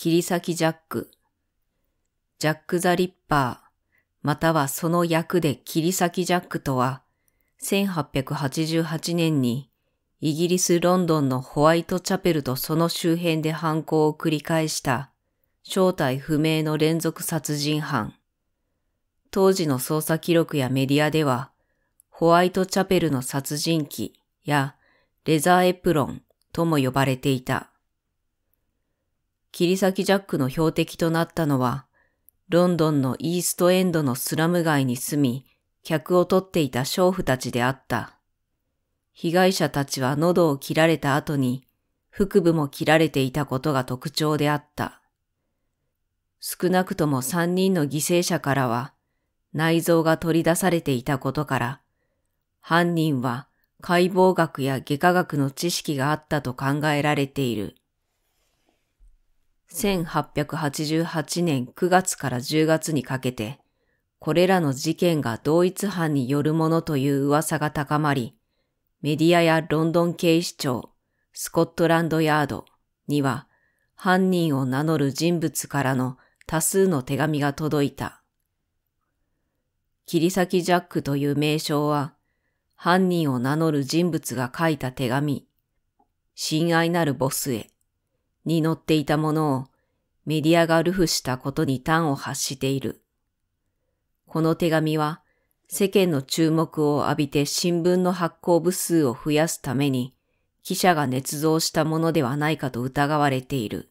切り裂きジャック、ジャック・ザ・リッパー、またはその役で切り裂きジャックとは、1888年にイギリス・ロンドンのホワイトチャペルとその周辺で犯行を繰り返した正体不明の連続殺人犯。当時の捜査記録やメディアでは、ホワイトチャペルの殺人鬼やレザーエプロンとも呼ばれていた。切り裂きジャックの標的となったのは、ロンドンのイーストエンドのスラム街に住み、客を取っていた娼婦たちであった。被害者たちは喉を切られた後に、腹部も切られていたことが特徴であった。少なくとも3人の犠牲者からは、内臓が取り出されていたことから、犯人は解剖学や外科学の知識があったと考えられている。1888年9月から10月にかけて、これらの事件が同一犯によるものという噂が高まり、メディアやロンドン警視庁、スコットランドヤードには犯人を名乗る人物からの多数の手紙が届いた。切り裂きジャックという名称は、犯人を名乗る人物が書いた手紙、親愛なるボスへ、に乗っていたものをメディアが流布したことに端を発している。この手紙は世間の注目を浴びて新聞の発行部数を増やすために記者が捏造したものではないかと疑われている。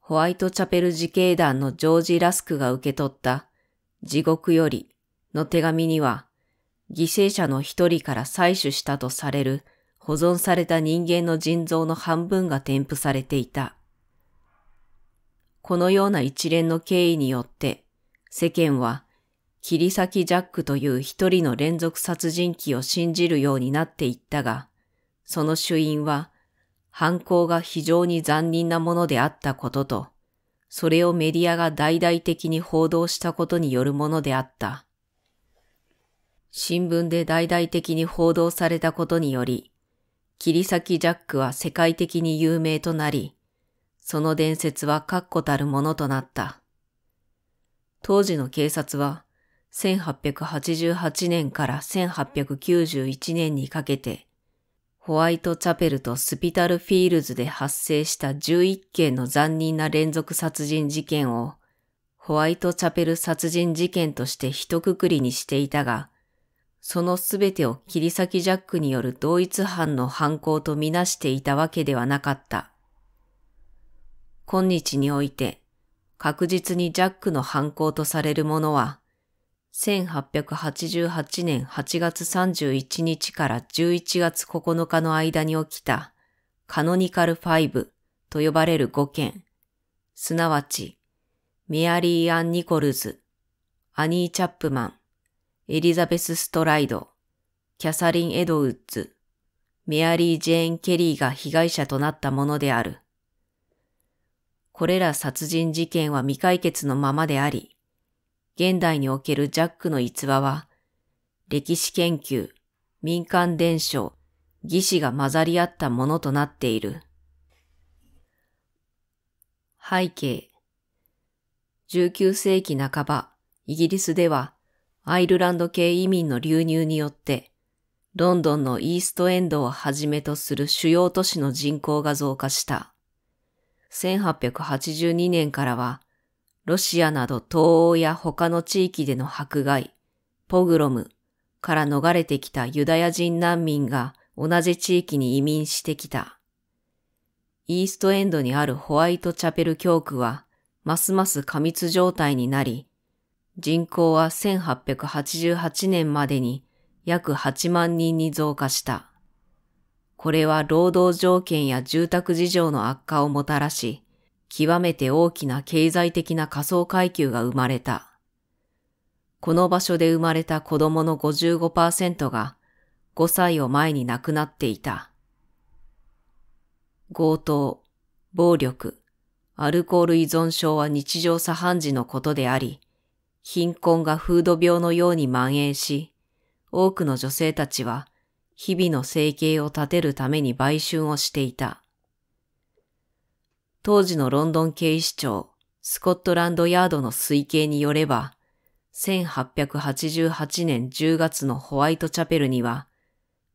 ホワイトチャペル自警団のジョージ・ラスクが受け取った地獄よりの手紙には犠牲者の一人から採取したとされる保存された人間の腎臓の半分が添付されていた。このような一連の経緯によって、世間は、切り裂きジャックという一人の連続殺人鬼を信じるようになっていったが、その主因は、犯行が非常に残忍なものであったことと、それをメディアが大々的に報道したことによるものであった。新聞で大々的に報道されたことにより、切り裂きジャックは世界的に有名となり、その伝説は確固たるものとなった。当時の警察は、1888年から1891年にかけて、ホワイトチャペルとスピタルフィールズで発生した11件の残忍な連続殺人事件を、ホワイトチャペル殺人事件として一括りにしていたが、そのすべてを切り裂きジャックによる同一犯の犯行とみなしていたわけではなかった。今日において確実にジャックの犯行とされるものは、1888年8月31日から11月9日の間に起きたカノニカル5と呼ばれる5件、すなわちメアリー・アン・ニコルズ、アニー・チャップマン、エリザベス・ストライド、キャサリン・エドウッズ、メアリー・ジェーン・ケリーが被害者となったものである。これら殺人事件は未解決のままであり、現代におけるジャックの逸話は、歴史研究、民間伝承、義士が混ざり合ったものとなっている。背景19世紀半ば、イギリスではアイルランド系移民の流入によって、ロンドンのイーストエンドをはじめとする主要都市の人口が増加した。1882年からは、ロシアなど東欧や他の地域での迫害、ポグロムから逃れてきたユダヤ人難民が同じ地域に移民してきた。イーストエンドにあるホワイトチャペル教区は、ますます過密状態になり、人口は1888年までに約8万人に増加した。これは労働条件や住宅事情の悪化をもたらし、極めて大きな経済的な仮想階級が生まれた。この場所で生まれた子供の55%が5歳を前に亡くなっていた。強盗、暴力、アルコール依存症は日常茶飯事のことであり、貧困が風土病のように蔓延し、多くの女性たちは日々の生計を立てるために売春をしていた。当時のロンドン警視庁スコットランドヤードの推計によれば、1888年10月のホワイトチャペルには、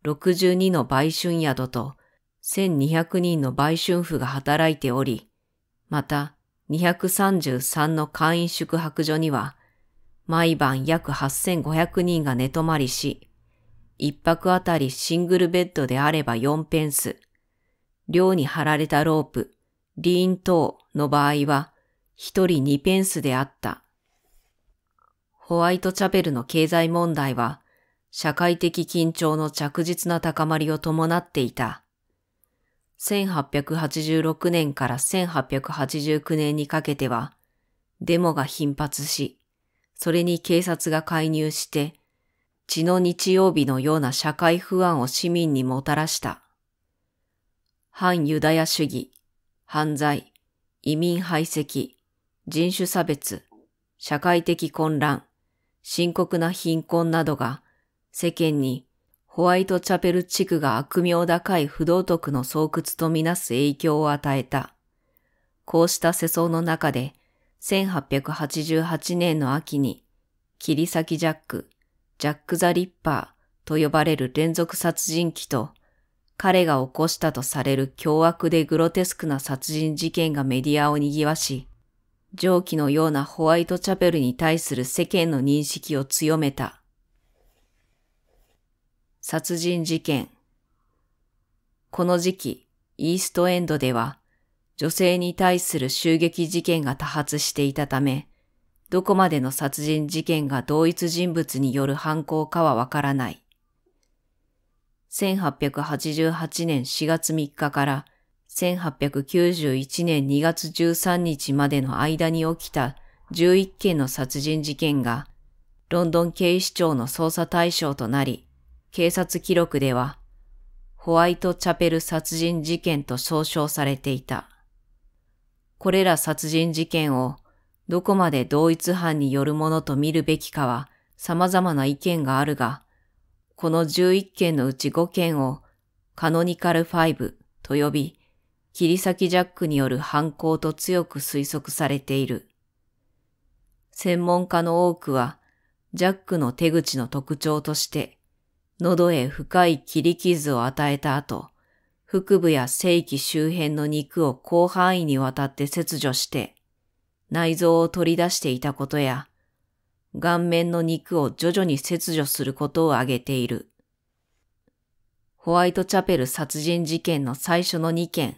62の売春宿と1200人の売春婦が働いており、また233の簡易宿泊所には毎晩約8500人が寝泊まりし、一泊あたりシングルベッドであれば4ペンス、寮に貼られたロープ、リーン等の場合は、一人2ペンスであった。ホワイトチャペルの経済問題は、社会的緊張の着実な高まりを伴っていた。1886年から1889年にかけては、デモが頻発し、それに警察が介入して、血の日曜日のような社会不安を市民にもたらした。反ユダヤ主義、犯罪、移民排斥、人種差別、社会的混乱、深刻な貧困などが世間にホワイトチャペル地区が悪名高い不道徳の巣窟とみなす影響を与えた。こうした世相の中で1888年の秋に、切り裂きジャック、ジャック・ザ・リッパーと呼ばれる連続殺人鬼と、彼が起こしたとされる凶悪でグロテスクな殺人事件がメディアを賑わし、上記のようなホワイトチャペルに対する世間の認識を強めた。殺人事件。この時期、イーストエンドでは女性に対する襲撃事件が多発していたため、どこまでの殺人事件が同一人物による犯行かはわからない。1888年4月3日から1891年2月13日までの間に起きた11件の殺人事件が、ロンドン警視庁の捜査対象となり、警察記録では、ホワイトチャペル殺人事件と総称されていた。これら殺人事件をどこまで同一犯によるものと見るべきかは様々な意見があるが、この11件のうち5件をカノニカル5と呼び、切り裂きジャックによる犯行と強く推測されている。専門家の多くは、ジャックの手口の特徴として、喉へ深い切り傷を与えた後、腹部や正規周辺の肉を広範囲にわたって切除して、内臓を取り出していたことや、顔面の肉を徐々に切除することを挙げている。ホワイトチャペル殺人事件の最初の2件。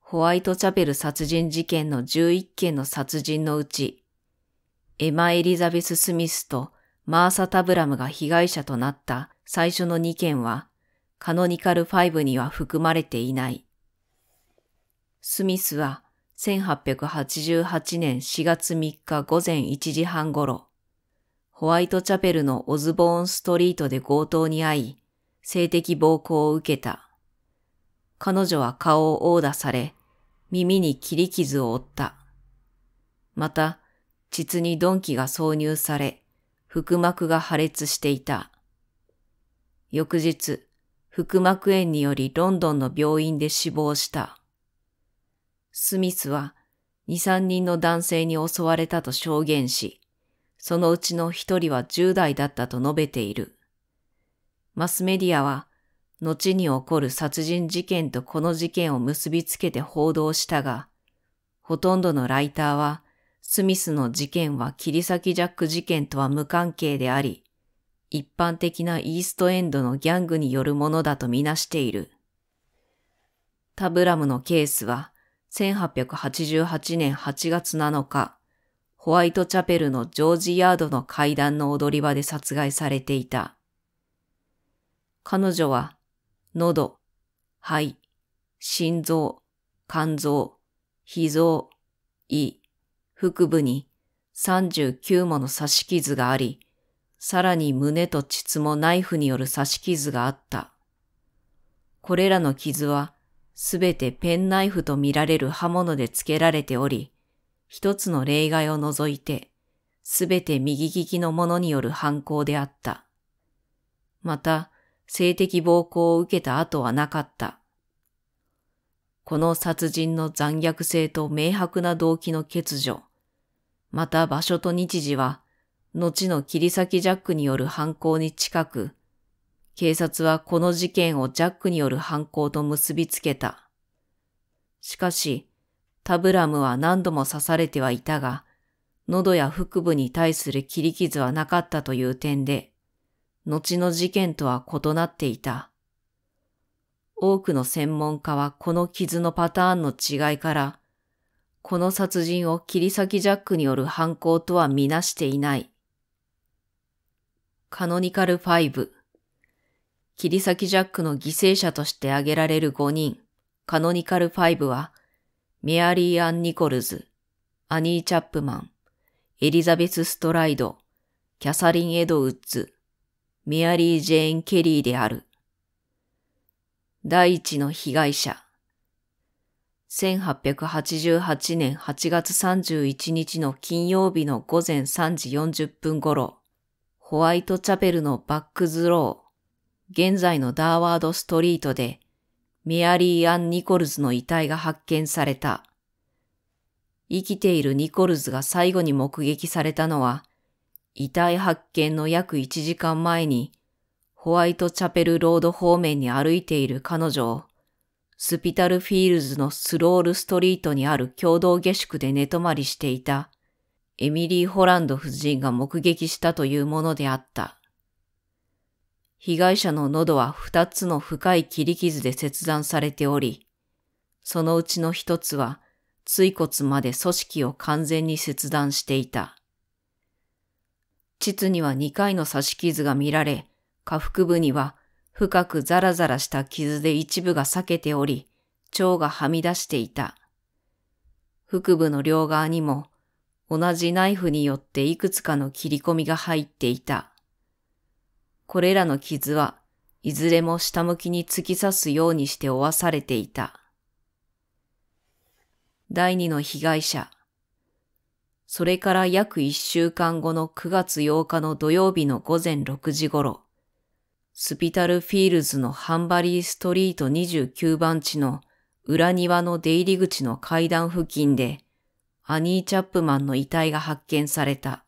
ホワイトチャペル殺人事件の11件の殺人のうち、エマ・エリザベス・スミスとマーサ・タブラムが被害者となった最初の2件は、カノニカル5には含まれていない。スミスは1888年4月3日午前1時半頃、ホワイトチャペルのオズボーンストリートで強盗に遭い、性的暴行を受けた。彼女は顔を殴打され、耳に切り傷を負った。また、膣に鈍器が挿入され、腹膜が破裂していた。翌日、腹膜炎によりロンドンの病院で死亡した。スミスは2、3人の男性に襲われたと証言し、そのうちの1人は10代だったと述べている。マスメディアは、後に起こる殺人事件とこの事件を結びつけて報道したが、ほとんどのライターは、スミスの事件は切り裂きジャック事件とは無関係であり、一般的なイーストエンドのギャングによるものだとみなしている。タブラムのケースは1888年8月7日、ホワイトチャペルのジョージヤードの階段の踊り場で殺害されていた。彼女は、喉、肺、心臓、肝臓、脾臓、胃、腹部に39もの刺し傷があり、さらに胸と膣もナイフによる刺し傷があった。これらの傷はすべてペンナイフとみられる刃物で付けられており、一つの例外を除いて、すべて右利きの者による犯行であった。また、性的暴行を受けた後はなかった。この殺人の残虐性と明白な動機の欠如、また場所と日時は後の切り裂きジャックによる犯行に近く、警察はこの事件をジャックによる犯行と結びつけた。しかし、タブラムは何度も刺されてはいたが、喉や腹部に対する切り傷はなかったという点で、後の事件とは異なっていた。多くの専門家はこの傷のパターンの違いから、この殺人を切り裂きジャックによる犯行とはみなしていないカノニカル5。切り裂きジャックの犠牲者として挙げられる5人、カノニカル5は、メアリー・アン・ニコルズ、アニー・チャップマン、エリザベス・ストライド、キャサリン・エドウッズ、メアリー・ジェーン・ケリーである。第一の被害者。1888年8月31日の金曜日の午前3時40分頃、ホワイトチャペルのバックズロー、現在のダーワードストリートで、メアリー・アン・ニコルズの遺体が発見された。生きているニコルズが最後に目撃されたのは、遺体発見の約1時間前に、ホワイトチャペルロード方面に歩いている彼女を、スピタルフィールズのスロールストリートにある共同下宿で寝泊まりしていたエミリー・ホランド夫人が目撃したというものであった。被害者の喉は二つの深い切り傷で切断されており、そのうちの一つは椎骨まで組織を完全に切断していた。膣には2回の刺し傷が見られ、下腹部には深くザラザラした傷で一部が裂けており、腸がはみ出していた。腹部の両側にも同じナイフによっていくつかの切り込みが入っていた。これらの傷はいずれも下向きに突き刺すようにして負わされていた。第二の被害者。それから約一週間後の9月8日の土曜日の午前6時頃、スピタルフィールズのハンバリーストリート29番地の裏庭の出入り口の階段付近で、アニー・チャップマンの遺体が発見された。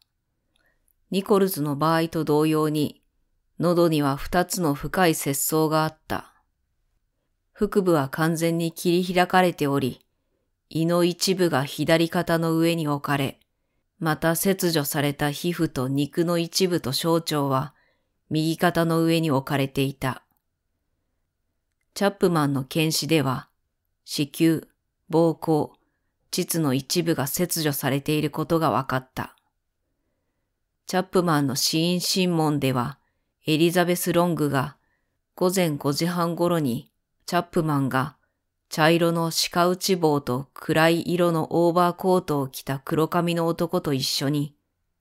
ニコルズの場合と同様に、喉には二つの深い節操があった。腹部は完全に切り開かれており、胃の一部が左肩の上に置かれ、また切除された皮膚と肉の一部と小腸は右肩の上に置かれていた。チャップマンの検視では、子宮、膀胱、膣の一部が切除されていることが分かった。チャップマンの死因審問では、エリザベス・ロングが午前5時半頃にチャップマンが茶色の鹿内帽と暗い色のオーバーコートを着た黒髪の男と一緒に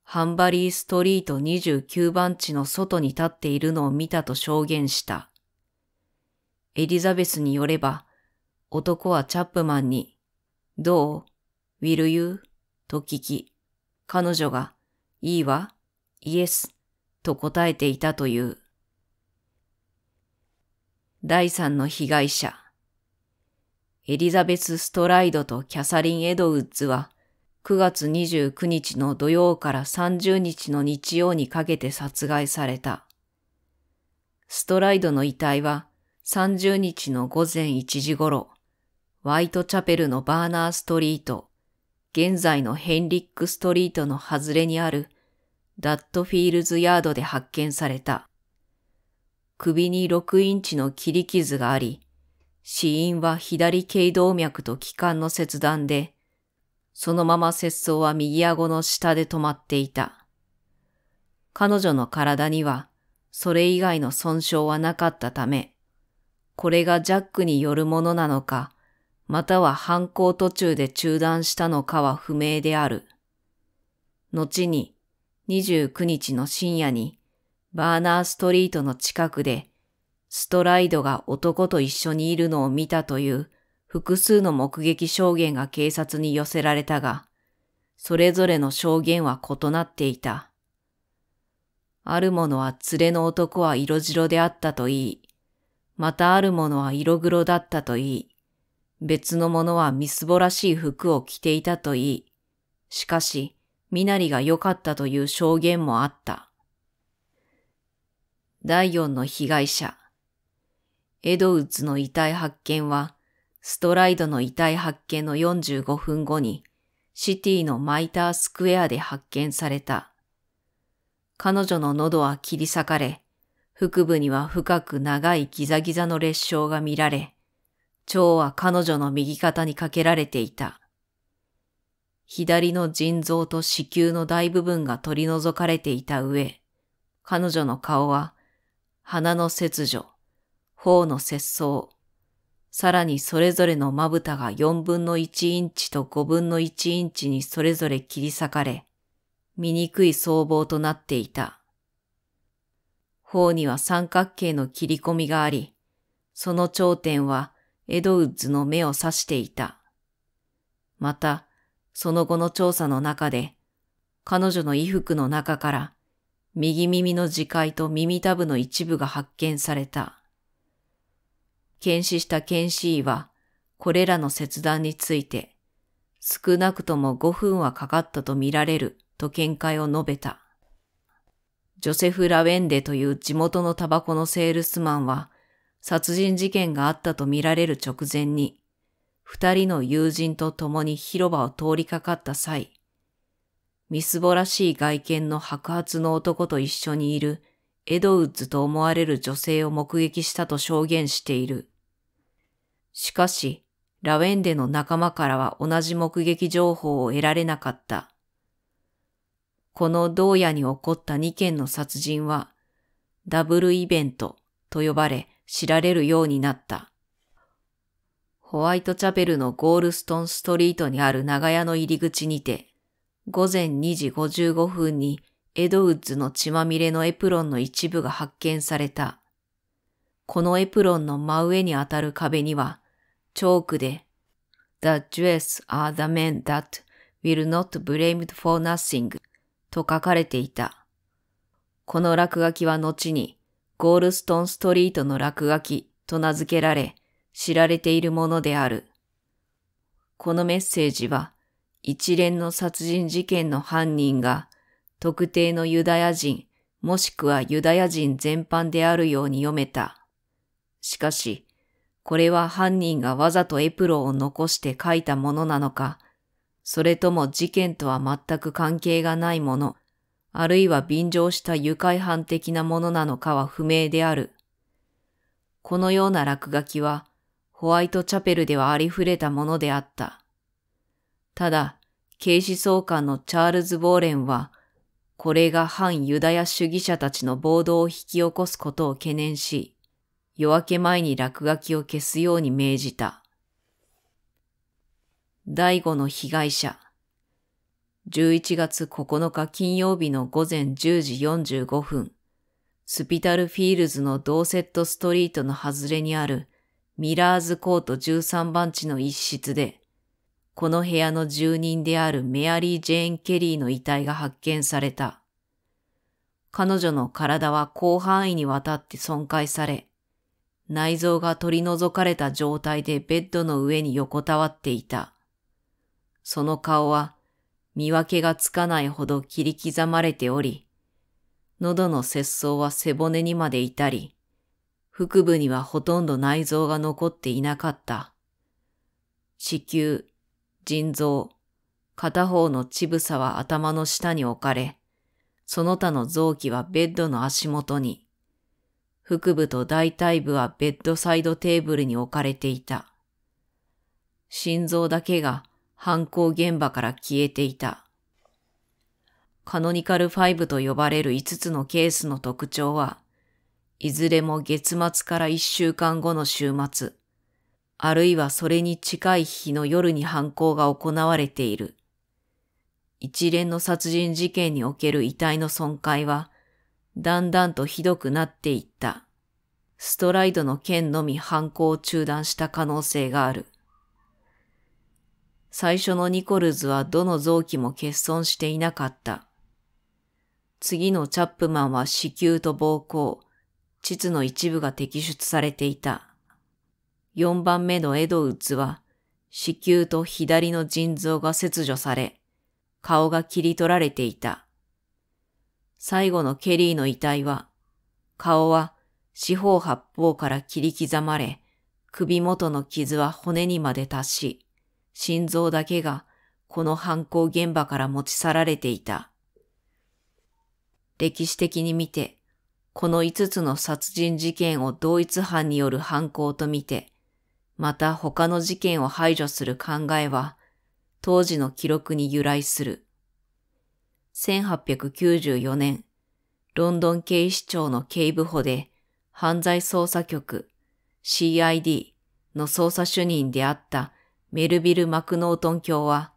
ハンバリーストリート29番地の外に立っているのを見たと証言した。エリザベスによれば、男はチャップマンにどう ?will you? と聞き、彼女が、いいわ、イエス、と答えていたという。第三の被害者。エリザベス・ストライドとキャサリン・エドウッズは、9月29日の土曜から30日の日曜にかけて殺害された。ストライドの遺体は30日の午前1時頃、ワイトチャペルのバーナーストリート、現在のヘンリックストリートの外れにあるダットフィールズヤードで発見された。首に6インチの切り傷があり、死因は左頸動脈と気管の切断で、そのまま切創は右顎の下で止まっていた。彼女の体には、それ以外の損傷はなかったため、これがジャックによるものなのか、または犯行途中で中断したのかは不明である。後に29日の深夜にバーナーストリートの近くでストライドが男と一緒にいるのを見たという複数の目撃証言が警察に寄せられたが、それぞれの証言は異なっていた。ある者は連れの男は色白であったといい、またある者は色黒だったといい、別の者はみすぼらしい服を着ていたといい、しかし、身なりが良かったという証言もあった。第四の被害者。エドウッズの遺体発見は、ストライドの遺体発見の45分後に、シティのマイタースクエアで発見された。彼女の喉は切り裂かれ、腹部には深く長いギザギザの裂傷が見られ、蝶は彼女の右肩にかけられていた。左の腎臓と子宮の大部分が取り除かれていた上、彼女の顔は、鼻の切除、頬の切創、さらにそれぞれのまぶたが四分の一インチと五分の一インチにそれぞれ切り裂かれ、醜い僧帽となっていた。頬には三角形の切り込みがあり、その頂点はエドウッズの目を指していた。また、その後の調査の中で、彼女の衣服の中から、右耳の耳介と耳たぶの一部が発見された。検視した検視医は、これらの切断について、少なくとも5分はかかったと見られると見解を述べた。ジョセフ・ラウェンデという地元のタバコのセールスマンは、殺人事件があったとみられる直前に、二人の友人と共に広場を通りかかった際、みすぼらしい外見の白髪の男と一緒にいるエドウッズと思われる女性を目撃したと証言している。しかし、ラウェンデの仲間からは同じ目撃情報を得られなかった。この同夜に起こった2件の殺人は、ダブルイベントと呼ばれ、知られるようになった。ホワイトチャペルのゴールストンストリートにある長屋の入り口にて、午前2時55分にエドウッズの血まみれのエプロンの一部が発見された。このエプロンの真上にあたる壁には、チョークで、The dress are the men that will not blamed for nothing と書かれていた。この落書きは後にゴールストンストリートの落書きと名付けられ、知られているものである。このメッセージは、一連の殺人事件の犯人が、特定のユダヤ人、もしくはユダヤ人全般であるように読めた。しかし、これは犯人がわざとエプロンを残して書いたものなのか、それとも事件とは全く関係がないものあるいは便乗した愉快犯的なものなのかは不明である。このような落書きは、ホワイトチャペルではありふれたものであった。ただ、警視総監のチャールズ・ボーレンは、これが反ユダヤ主義者たちの暴動を引き起こすことを懸念し、夜明け前に落書きを消すように命じた。第五の被害者。11月9日金曜日の午前10時45分、スピタルフィールズのドーセットストリートの外れにあるミラーズコート13番地の一室で、この部屋の住人であるメアリー・ジェーン・ケリーの遺体が発見された。彼女の体は広範囲にわたって損壊され、内臓が取り除かれた状態でベッドの上に横たわっていた。その顔は見分けがつかないほど切り刻まれており、喉の節操は背骨にまでいたり、腹部にはほとんど内臓が残っていなかった。子宮、腎臓、片方の乳房は頭の下に置かれ、その他の臓器はベッドの足元に、腹部と大腿部はベッドサイドテーブルに置かれていた。心臓だけが犯行現場から消えていた。カノニカル5と呼ばれる5つのケースの特徴は、いずれも月末から1週間後の週末、あるいはそれに近い日の夜に犯行が行われている。一連の殺人事件における遺体の損壊は、だんだんとひどくなっていった。ストライドの件のみ犯行を中断した可能性がある。最初のニコルズはどの臓器も欠損していなかった。次のチャップマンは子宮と膀胱、膣の一部が摘出されていた。4番目のエドウッズは、子宮と左の腎臓が切除され、顔が切り取られていた。最後のケリーの遺体は、顔は四方八方から切り刻まれ、首元の傷は骨にまで達し、心臓だけがこの犯行現場から持ち去られていた。歴史的に見て、この5つの殺人事件を同一犯による犯行とみて、また他の事件を排除する考えは、当時の記録に由来する。1894年、ロンドン警視庁の警部補で犯罪捜査局 CID の捜査主任であったメルビル・マクノートン卿は、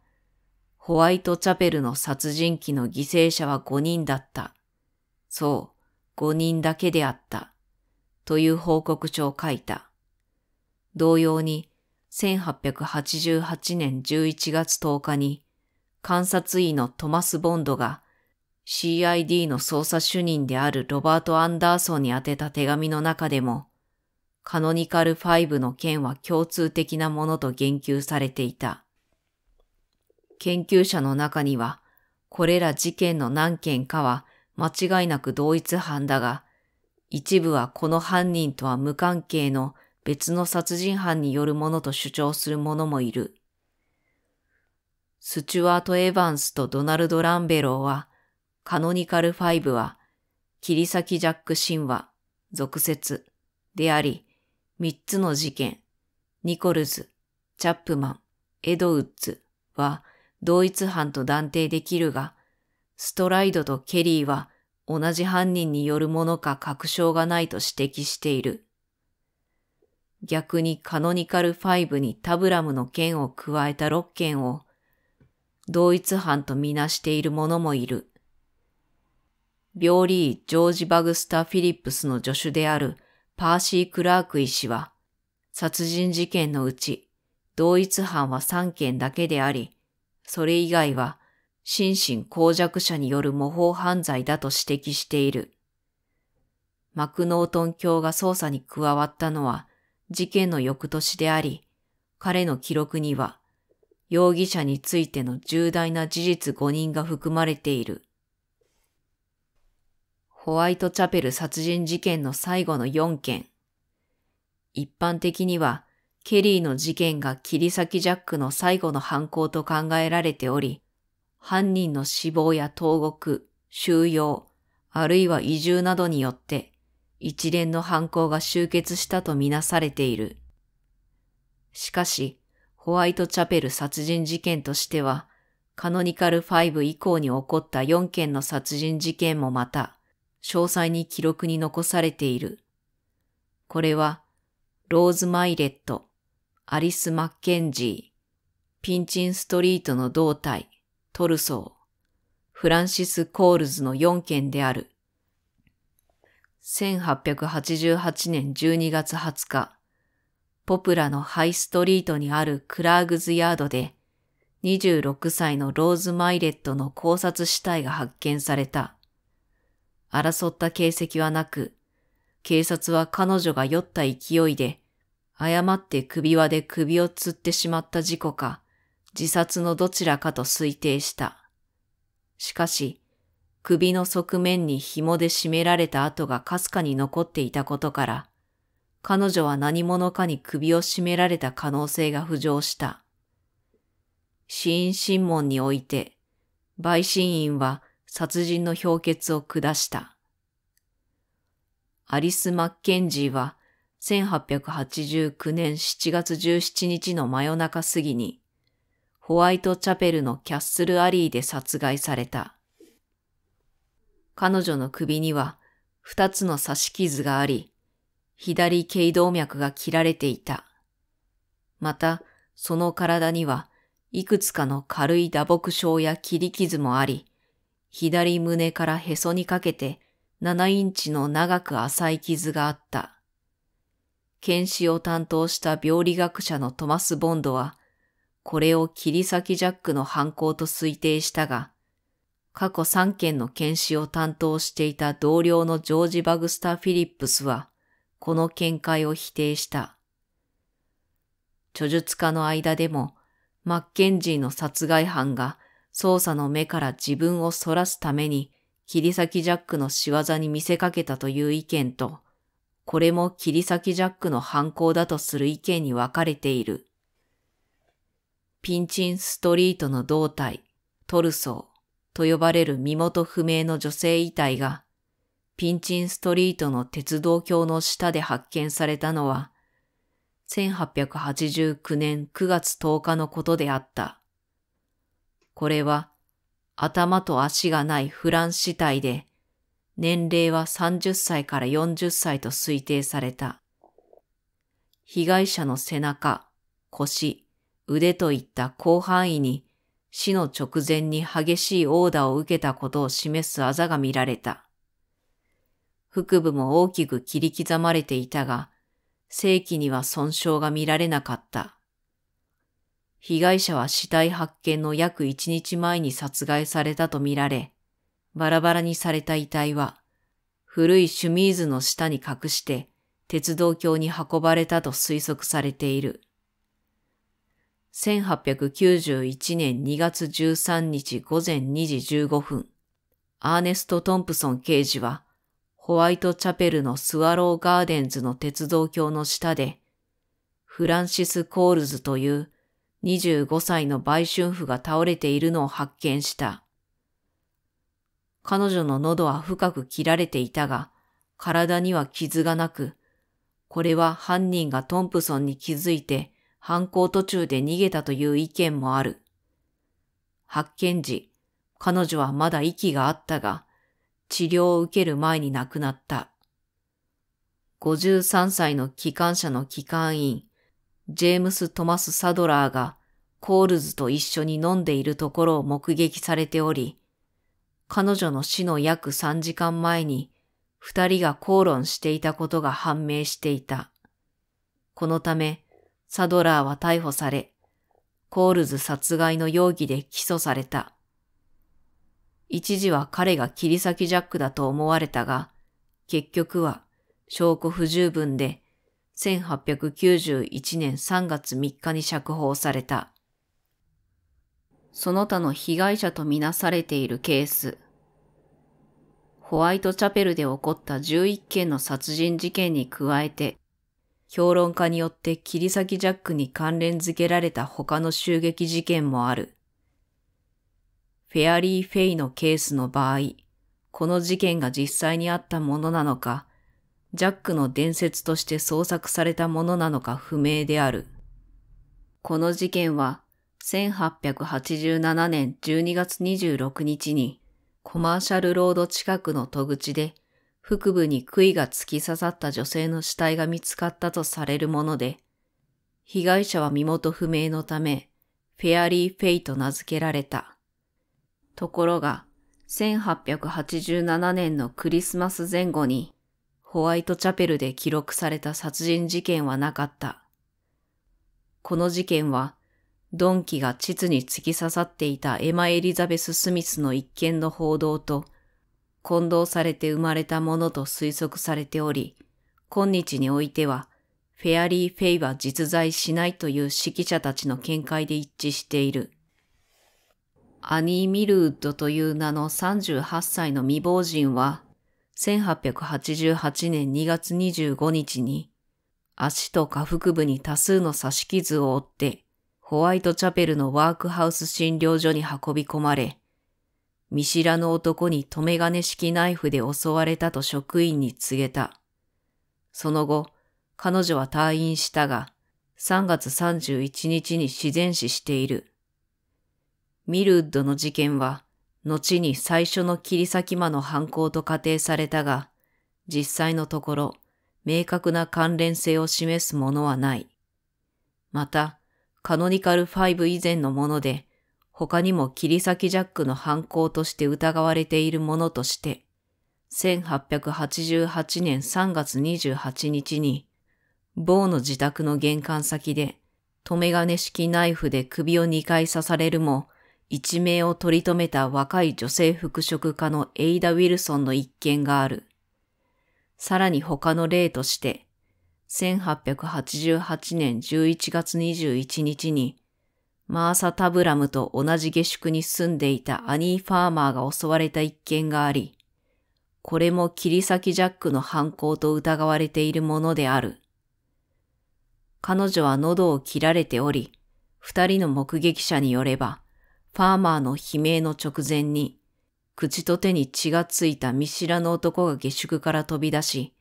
ホワイトチャペルの殺人鬼の犠牲者は5人だった。そう、5人だけであった。という報告書を書いた。同様に、1888年11月10日に、監察医のトマス・ボンドが CID の捜査主任であるロバート・アンダーソンに宛てた手紙の中でも、カノニカル5の件は共通的なものと言及されていた。研究者の中には、これら事件の何件かは間違いなく同一犯だが、一部はこの犯人とは無関係の別の殺人犯によるものと主張する者もいる。スチュワート・エヴァンスとドナルド・ランベローは、カノニカル5は、切り裂きジャック神話、俗説であり、3つの事件、ニコルズ、チャップマン、エドウッズは同一犯と断定できるが、ストライドとケリーは同じ犯人によるものか確証がないと指摘している。逆にカノニカル5にタブラムの件を加えた6件を同一犯とみなしている者もいる。病理医ジョージ・バグスター・フィリップスの助手であるパーシー・クラーク医師は、殺人事件のうち、同一犯は3件だけであり、それ以外は、心神耗弱者による模倣犯罪だと指摘している。マクノートン教が捜査に加わったのは事件の翌年であり、彼の記録には容疑者についての重大な事実5人が含まれている。ホワイトチャペル殺人事件の最後の4件。一般的には、ケリーの事件が切り裂きジャックの最後の犯行と考えられており、犯人の死亡や投獄、収容、あるいは移住などによって、一連の犯行が終結したとみなされている。しかし、ホワイトチャペル殺人事件としては、カノニカル5以降に起こった4件の殺人事件もまた、詳細に記録に残されている。これは、ローズ・マイレット、アリス・マッケンジー、ピンチン・ストリートの胴体、トルソー、フランシス・コールズの4件である。1888年12月20日、ポプラのハイストリートにあるクラーグズヤードで、26歳のローズ・マイレットの考察死体が発見された。争った形跡はなく、警察は彼女が酔った勢いで、誤って首輪で首を吊ってしまった事故か、自殺のどちらかと推定した。しかし、首の側面に紐で締められた跡がかすかに残っていたことから、彼女は何者かに首を絞められた可能性が浮上した。死因審問において、陪審員は殺人の評決を下した。アリス・マッケンジーは1889年7月17日の真夜中過ぎに、ホワイトチャペルのキャッスルアリーで殺害された。彼女の首には2つの刺し傷があり、左頸動脈が切られていた。また、その体にはいくつかの軽い打撲症や切り傷もあり、左胸からへそにかけて7インチの長く浅い傷があった。検視を担当した病理学者のトマス・ボンドは、これを切り裂きジャックの犯行と推定したが、過去3件の検視を担当していた同僚のジョージ・バグスター・フィリップスは、この見解を否定した。著述家の間でも、マッケンジーの殺害犯が捜査の目から自分を反らすために、切り裂きジャックの仕業に見せかけたという意見と、これも切り裂きジャックの犯行だとする意見に分かれている。ピンチンストリートの胴体、トルソーと呼ばれる身元不明の女性遺体が、ピンチンストリートの鉄道橋の下で発見されたのは、1889年9月10日のことであった。これは頭と足がないフラン死体で、年齢は30歳から40歳と推定された。被害者の背中、腰、腕といった広範囲に死の直前に激しい殴打を受けたことを示すあざが見られた。腹部も大きく切り刻まれていたが、正規には損傷が見られなかった。被害者は死体発見の約1日前に殺害されたとみられ、バラバラにされた遺体は、古いシュミーズの下に隠して、鉄道橋に運ばれたと推測されている。1891年2月13日午前2時15分、アーネスト・トンプソン刑事は、ホワイトチャペルのスワローガーデンズの鉄道橋の下で、フランシス・コールズという25歳の売春婦が倒れているのを発見した。彼女の喉は深く切られていたが、体には傷がなく、これは犯人がトンプソンに気づいて犯行途中で逃げたという意見もある。発見時、彼女はまだ息があったが、治療を受ける前に亡くなった。53歳の機関車の機関員、ジェームス・トマス・サドラーがコールズと一緒に飲んでいるところを目撃されており、彼女の死の約3時間前に二人が口論していたことが判明していた。このため、サドラーは逮捕され、コールズ殺害の容疑で起訴された。一時は彼が切り裂きジャックだと思われたが、結局は証拠不十分で1891年3月3日に釈放された。その他の被害者とみなされているケース。ホワイトチャペルで起こった11件の殺人事件に加えて、評論家によって切り裂きジャックに関連付けられた他の襲撃事件もある。フェアリー・フェイのケースの場合、この事件が実際にあったものなのか、ジャックの伝説として創作されたものなのか不明である。この事件は1887年12月26日にコマーシャルロード近くの戸口で腹部に杭が突き刺さった女性の死体が見つかったとされるもので、被害者は身元不明のため、フェアリー・フェイと名付けられた。ところが、1887年のクリスマス前後に、ホワイトチャペルで記録された殺人事件はなかった。この事件は、ドンキが膣に突き刺さっていたエマ・エリザベス・スミスの一件の報道と、混同されて生まれたものと推測されており、今日においては、フェアリー・フェイは実在しないという指揮者たちの見解で一致している。アニー・ミルウッドという名の38歳の未亡人は、1888年2月25日に、足と下腹部に多数の刺し傷を負って、ホワイトチャペルのワークハウス診療所に運び込まれ、見知らぬ男に留め金式ナイフで襲われたと職員に告げた。その後、彼女は退院したが、3月31日に自然死している。ミルウッドの事件は、後に最初の切り裂き魔の犯行と仮定されたが、実際のところ、明確な関連性を示すものはない。また、カノニカル5以前のもので、他にも切り裂きジャックの犯行として疑われているものとして、1888年3月28日に、某の自宅の玄関先で、留め金式ナイフで首を2回刺されるも、一命を取り留めた若い女性服飾家のエイダ・ウィルソンの一件がある。さらに他の例として、1888年11月21日に、マーサ・タブラムと同じ下宿に住んでいたアニー・ファーマーが襲われた一件があり、これも切り裂きジャックの犯行と疑われているものである。彼女は喉を切られており、二人の目撃者によれば、ファーマーの悲鳴の直前に、口と手に血がついた見知らぬ男が下宿から飛び出し、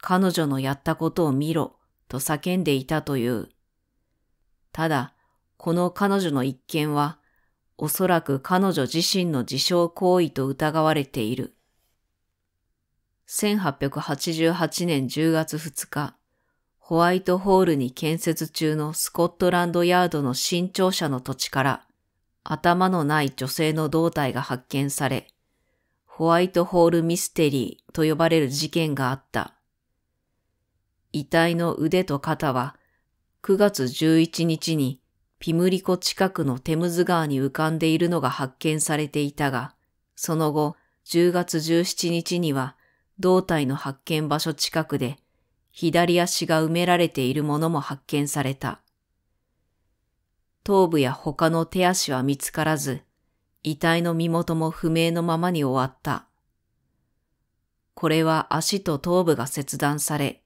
彼女のやったことを見ろと叫んでいたという。ただ、この彼女の一件は、おそらく彼女自身の自傷行為と疑われている。1888年10月2日、ホワイトホールに建設中のスコットランドヤードの新庁舎の土地から、頭のない女性の胴体が発見され、ホワイトホールミステリーと呼ばれる事件があった。遺体の腕と肩は9月11日にピムリコ近くのテムズ川に浮かんでいるのが発見されていたが、その後10月17日には胴体の発見場所近くで左足が埋められているものも発見された。頭部や他の手足は見つからず、遺体の身元も不明のままに終わった。これは足と頭部が切断され、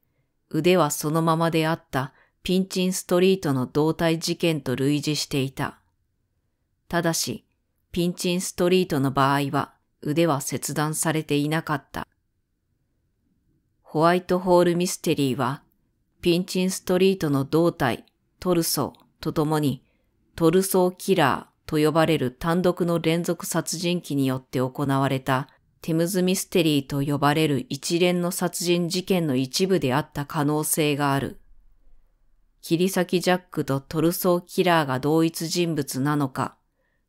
腕はそのままであったピンチンストリートの胴体事件と類似していた。ただし、ピンチンストリートの場合は腕は切断されていなかった。ホワイトホールミステリーは、ピンチンストリートの胴体、トルソとともにトルソーキラーと呼ばれる単独の連続殺人鬼によって行われたテムズミステリーと呼ばれる一連の殺人事件の一部であった可能性がある。切り裂きジャックとトルソーキラーが同一人物なのか、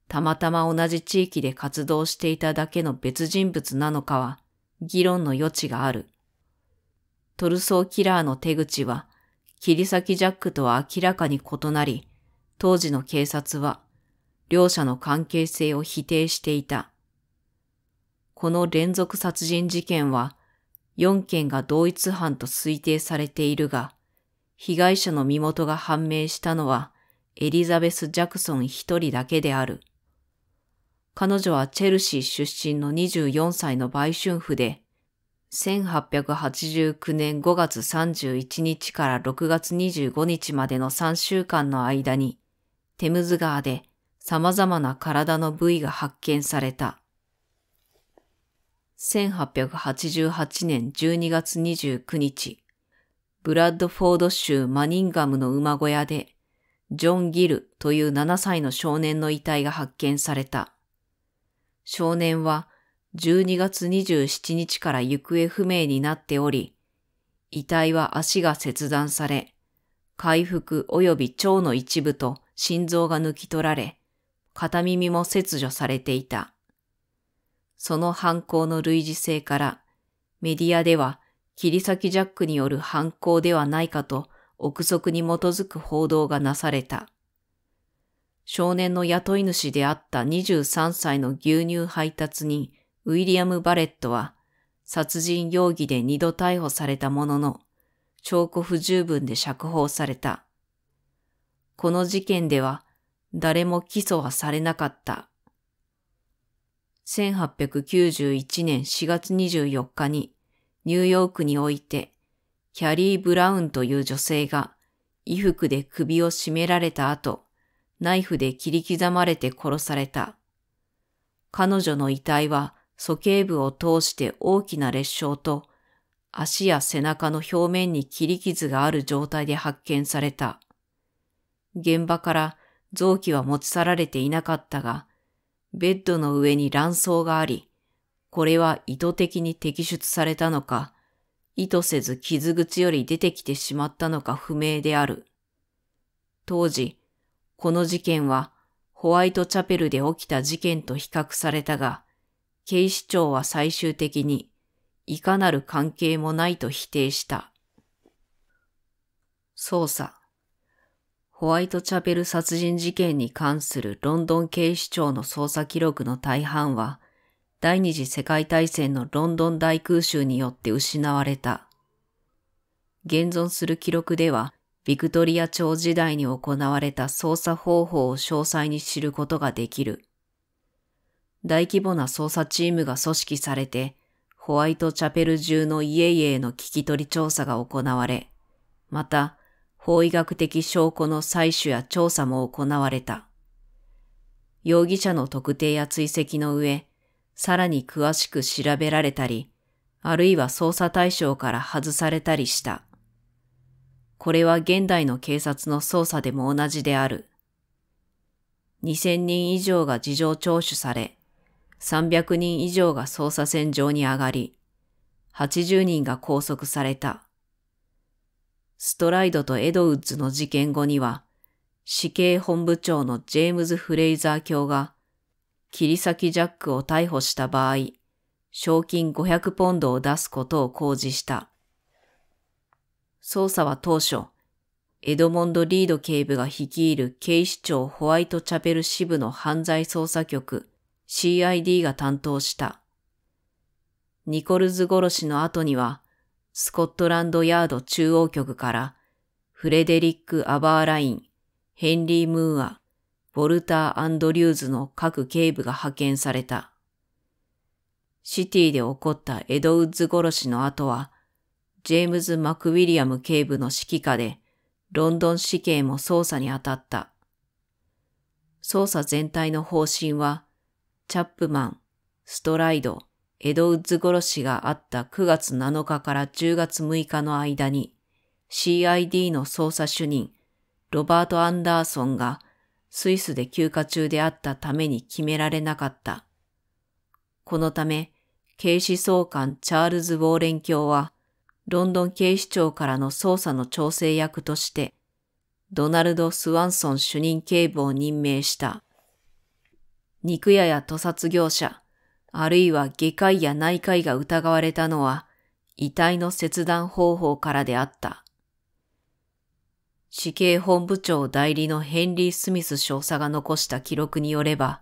たまたま同じ地域で活動していただけの別人物なのかは、議論の余地がある。トルソーキラーの手口は、切り裂きジャックとは明らかに異なり、当時の警察は、両者の関係性を否定していた。この連続殺人事件は、4件が同一犯と推定されているが、被害者の身元が判明したのは、エリザベス・ジャクソン一人だけである。彼女はチェルシー出身の24歳の売春婦で、1889年5月31日から6月25日までの3週間の間に、テムズ川で様々な体の部位が発見された。1888年12月29日、ブラッドフォード州マニンガムの馬小屋で、ジョン・ギルという7歳の少年の遺体が発見された。少年は12月27日から行方不明になっており、遺体は足が切断され、回復及び腸の一部と心臓が抜き取られ、片耳も切除されていた。その犯行の類似性から、メディアでは切り裂きジャックによる犯行ではないかと憶測に基づく報道がなされた。少年の雇い主であった23歳の牛乳配達人ウィリアム・バレットは殺人容疑で2度逮捕されたものの証拠不十分で釈放された。この事件では誰も起訴はされなかった。1891年4月24日にニューヨークにおいてキャリー・ブラウンという女性が衣服で首を絞められた後、ナイフで切り刻まれて殺された。彼女の遺体は鼠径部を通して大きな裂傷と足や背中の表面に切り傷がある状態で発見された。現場から臓器は持ち去られていなかったが、ベッドの上に卵巣があり、これは意図的に摘出されたのか、意図せず傷口より出てきてしまったのか不明である。当時、この事件はホワイトチャペルで起きた事件と比較されたが、警視庁は最終的にいかなる関係もないと否定した。捜査。ホワイトチャペル殺人事件に関するロンドン警視庁の捜査記録の大半は、第二次世界大戦のロンドン大空襲によって失われた。現存する記録では、ビクトリア朝時代に行われた捜査方法を詳細に知ることができる。大規模な捜査チームが組織されて、ホワイトチャペル中の家々の聞き取り調査が行われ、また、法医学的証拠の採取や調査も行われた。容疑者の特定や追跡の上、さらに詳しく調べられたり、あるいは捜査対象から外されたりした。これは現代の警察の捜査でも同じである。2000人以上が事情聴取され、300人以上が捜査線上に上がり、80人が拘束された。ストライドとエドウッズの事件後には、死刑本部長のジェームズ・フレイザー卿が、切り裂きジャックを逮捕した場合、賞金500ポンドを出すことを公示した。捜査は当初、エドモンド・リード警部が率いる警視庁ホワイトチャペル支部の犯罪捜査局 CID が担当した。ニコルズ殺しの後には、スコットランドヤード中央局からフレデリック・アバーライン、ヘンリー・ムーア、ウォルター・アンドリューズの各警部が派遣された。シティで起こったエドウッズ殺しの後は、ジェームズ・マクウィリアム警部の指揮下で、ロンドン死刑も捜査に当たった。捜査全体の方針は、チャップマン、ストライド、江戸ウッズ殺しがあった9月7日から10月6日の間に CID の捜査主任ロバート・アンダーソンがスイスで休暇中であったために決められなかった。このため、警視総監チャールズ・ウォーレン卿は、ロンドン警視庁からの捜査の調整役として、ドナルド・スワンソン主任警部を任命した。肉屋や屠殺業者、あるいは外科医や内科医が疑われたのは遺体の切断方法からであった。死刑本部長代理のヘンリー・スミス少佐が残した記録によれば、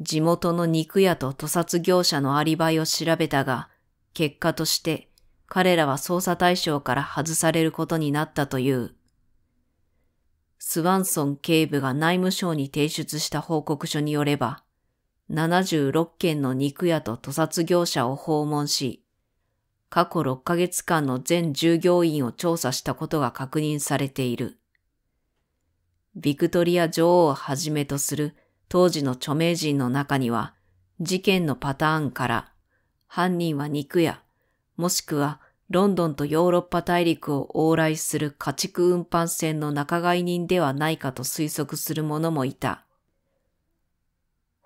地元の肉屋と屠殺業者のアリバイを調べたが、結果として彼らは捜査対象から外されることになったという。スワンソン警部が内務省に提出した報告書によれば、76件の肉屋と屠殺業者を訪問し、過去6ヶ月間の全従業員を調査したことが確認されている。ビクトリア女王をはじめとする当時の著名人の中には、事件のパターンから犯人は肉屋、もしくはロンドンとヨーロッパ大陸を往来する家畜運搬船の仲買人ではないかと推測する者もいた。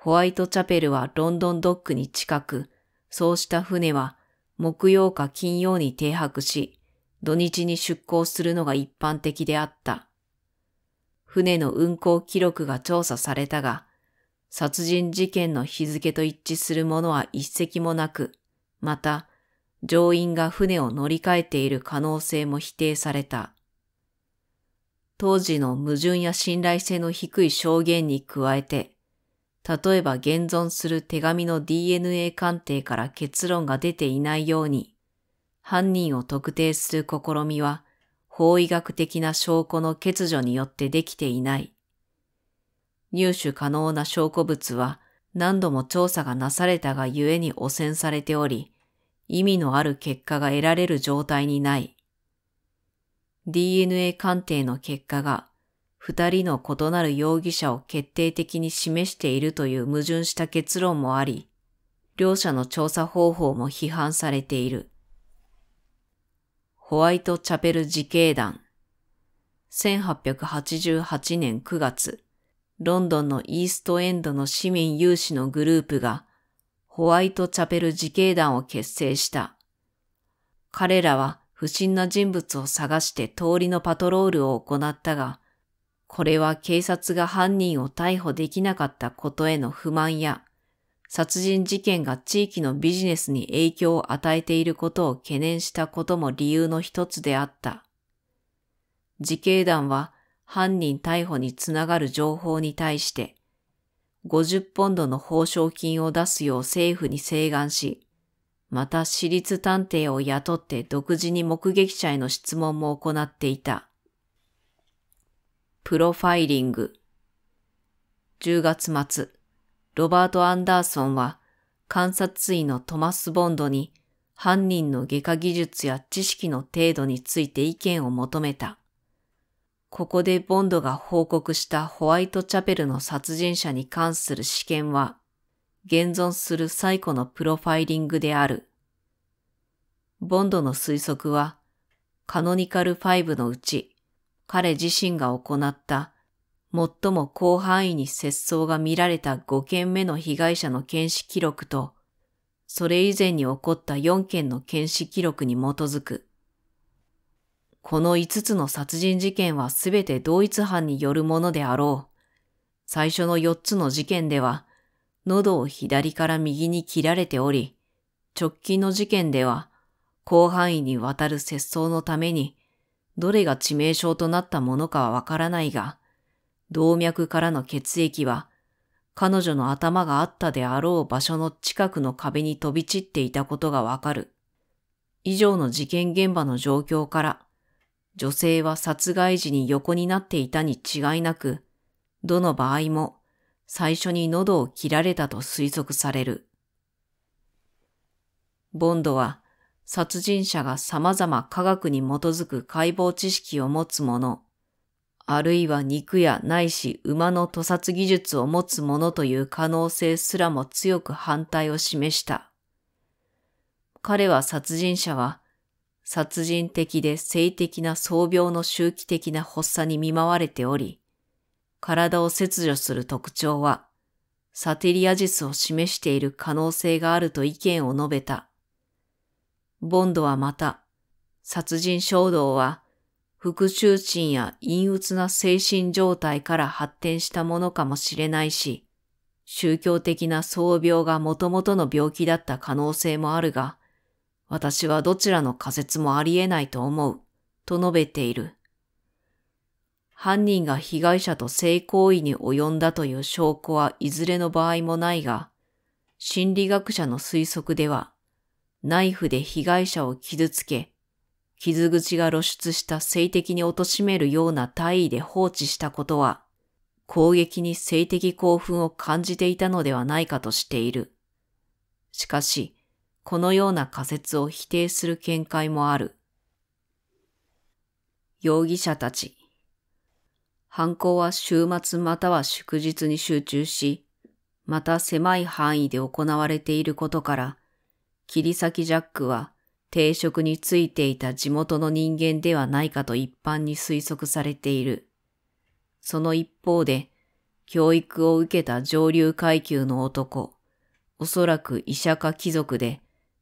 ホワイトチャペルはロンドンドックに近く、そうした船は木曜か金曜に停泊し、土日に出港するのが一般的であった。船の運航記録が調査されたが、殺人事件の日付と一致するものは一隻もなく、また、乗員が船を乗り換えている可能性も否定された。当時の矛盾や信頼性の低い証言に加えて、例えば現存する手紙の DNA 鑑定から結論が出ていないように、犯人を特定する試みは法医学的な証拠の欠如によってできていない。入手可能な証拠物は何度も調査がなされたがゆえに汚染されており、意味のある結果が得られる状態にない。DNA 鑑定の結果が二人の異なる容疑者を決定的に示しているという矛盾した結論もあり、両者の調査方法も批判されている。ホワイト・チャペル自警団。1888年9月、ロンドンのイーストエンドの市民有志のグループが、ホワイト・チャペル自警団を結成した。彼らは不審な人物を探して通りのパトロールを行ったが、これは警察が犯人を逮捕できなかったことへの不満や、殺人事件が地域のビジネスに影響を与えていることを懸念したことも理由の一つであった。自警団は犯人逮捕につながる情報に対して、50ポンドの報奨金を出すよう政府に請願し、また私立探偵を雇って独自に目撃者への質問も行っていた。プロファイリング。10月末、ロバート・アンダーソンは観察医のトマス・ボンドに犯人の外科技術や知識の程度について意見を求めた。ここでボンドが報告したホワイトチャペルの殺人者に関する試験は、現存する最古のプロファイリングである。ボンドの推測は、カノニカル5のうち、彼自身が行った最も広範囲に切相が見られた5件目の被害者の検視記録と、それ以前に起こった4件の検視記録に基づく。この5つの殺人事件はすべて同一犯によるものであろう。最初の4つの事件では、喉を左から右に切られており、直近の事件では、広範囲にわたる切相のためにどれが致命傷となったものかはわからないが、動脈からの血液は、彼女の頭があったであろう場所の近くの壁に飛び散っていたことがわかる。以上の事件現場の状況から、女性は殺害時に横になっていたに違いなく、どの場合も最初に喉を切られたと推測される。ボンドは殺人者が様々科学に基づく解剖知識を持つ者、あるいは肉やないし馬の屠殺技術を持つ者という可能性すらも強く反対を示した。彼は殺人者は、殺人的で性的な創病の周期的な発作に見舞われており、体を切除する特徴は、サテリアジスを示している可能性があると意見を述べた。ボンドはまた、殺人衝動は、復讐心や陰鬱な精神状態から発展したものかもしれないし、宗教的な創病がもともとの病気だった可能性もあるが、私はどちらの仮説もあり得ないと思う、と述べている。犯人が被害者と性行為に及んだという証拠はいずれの場合もないが、心理学者の推測ではナイフで被害者を傷つけ、傷口が露出した性的に貶めるような体位で放置したことは、攻撃に性的興奮を感じていたのではないかとしている。しかし、このような仮説を否定する見解もある。容疑者たち。犯行は週末または祝日に集中し、また狭い範囲で行われていることから、切り裂きジャックは定職についていた地元の人間ではないかと一般に推測されている。その一方で、教育を受けた上流階級の男、おそらく医者か貴族で、